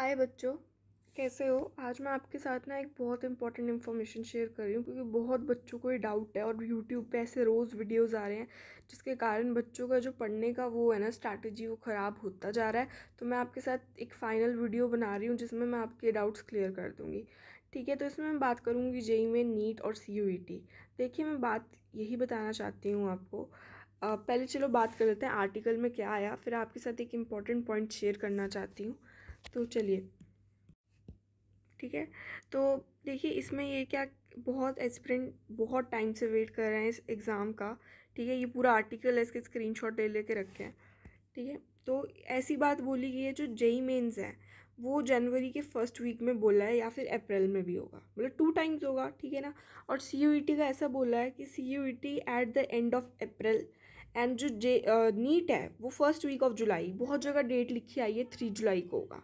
हाय बच्चों कैसे हो आज मैं आपके साथ ना एक बहुत इंपॉर्टेंट इन्फॉर्मेशन शेयर कर रही हूँ क्योंकि बहुत बच्चों को ये डाउट है और यूट्यूब पे ऐसे रोज़ वीडियोस आ रहे हैं जिसके कारण बच्चों का जो पढ़ने का वो है ना स्ट्रैटेजी वो ख़राब होता जा रहा है तो मैं आपके साथ एक फ़ाइनल वीडियो बना रही हूँ जिसमें मैं आपके डाउट्स क्लियर कर दूँगी ठीक है तो इसमें मैं बात करूँगी जेई में नीट और सी यू ई टी देखिए मैं बात यही बताना चाहती हूँ आपको पहले चलो बात कर लेते हैं आर्टिकल में क्या आया फिर आपके साथ एक इम्पॉर्टेंट पॉइंट शेयर करना चाहती हूँ तो चलिए ठीक है तो देखिए इसमें ये क्या बहुत एक्सप्रेंट बहुत टाइम से वेट कर रहे हैं इस एग्ज़ाम का ठीक है ये पूरा आर्टिकल है इसके स्क्रीनशॉट ले लेके रखे हैं ठीक है तो ऐसी बात बोली गई है जो जेई मेन्स है वो जनवरी के फर्स्ट वीक में बोला है या फिर अप्रैल में भी होगा मतलब टू टाइम्स होगा ठीक है ना और सी e का ऐसा बोला है कि C at the end of April and जो जे नीट uh, है वो फर्स्ट वीक ऑफ जुलाई बहुत जगह डेट लिखी आई है थ्री जुलाई को होगा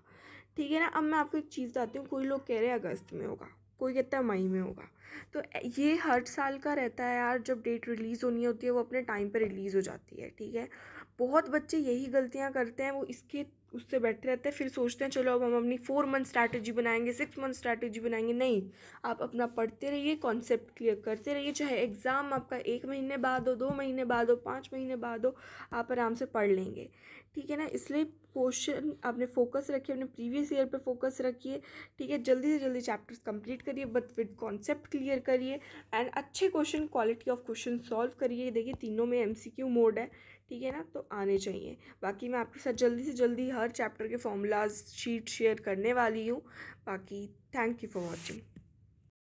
ठीक है ना अब मैं आपको एक चीज़ बताती हूँ कोई लोग कह रहे हैं अगस्त में होगा कोई कहता है मई में होगा तो ये हर साल का रहता है यार जब डेट रिलीज़ होनी होती है वो अपने टाइम पर रिलीज़ हो जाती है ठीक है बहुत बच्चे यही गलतियाँ करते हैं वो इसके उससे बैठे रहते हैं फिर सोचते हैं चलो अब हम अपनी फोर मंथ स्ट्रैटेजी बनाएंगे सिक्स मंथ स्ट्रैटेजी बनाएंगे नहीं आप अपना पढ़ते रहिए कॉन्सेप्ट क्लियर करते रहिए चाहे एग्ज़ाम आपका एक महीने बाद हो दो महीने बाद हो पाँच महीने बाद हो आप आराम से पढ़ लेंगे ठीक है ना इसलिए क्वेश्चन आपने फोकस रखिए अपने प्रीवियस ईयर पर फोकस रखिए ठीक है जल्दी से जल्दी चैप्टर्स कंप्लीट करिए but with concept clear clear करिए एंड अच्छे question quality of question solve करिए देखिए तीनों में एमसीक्यू मोड है ठीक है ना तो आने चाहिए बाकी मैं आपके साथ जल्दी से जल्दी हर चैप्टर के फॉर्मूलाज शीट शेयर करने वाली हूँ बाकी थैंक यू फॉर वॉचिंग